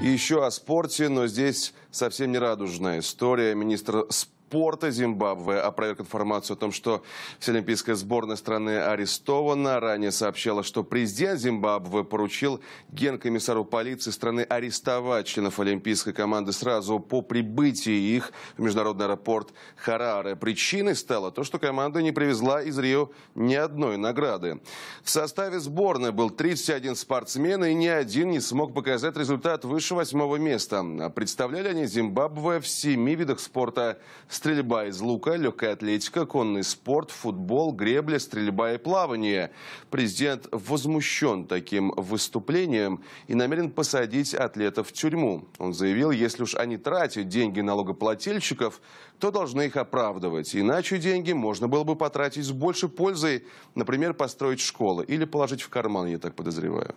И еще о спорте, но здесь совсем не радужная история. Министр спорта спорта Зимбабве опроверг а информацию о том, что олимпийская сборная страны арестована. Ранее сообщалось, что президент Зимбабве поручил генкомиссару полиции страны арестовать членов олимпийской команды сразу по прибытии их в международный аэропорт Хараре. Причиной стало то, что команда не привезла из Рио ни одной награды. В составе сборной был 31 спортсмен, и ни один не смог показать результат выше восьмого места. Представляли они Зимбабве в семи видах спорта – стрельба из лука, легкая атлетика, конный спорт, футбол, гребля, стрельба и плавание. Президент возмущен таким выступлением и намерен посадить атлетов в тюрьму. Он заявил, если уж они тратят деньги налогоплательщиков, то должны их оправдывать. Иначе деньги можно было бы потратить с большей пользой, например, построить школы или положить в карман, я так подозреваю.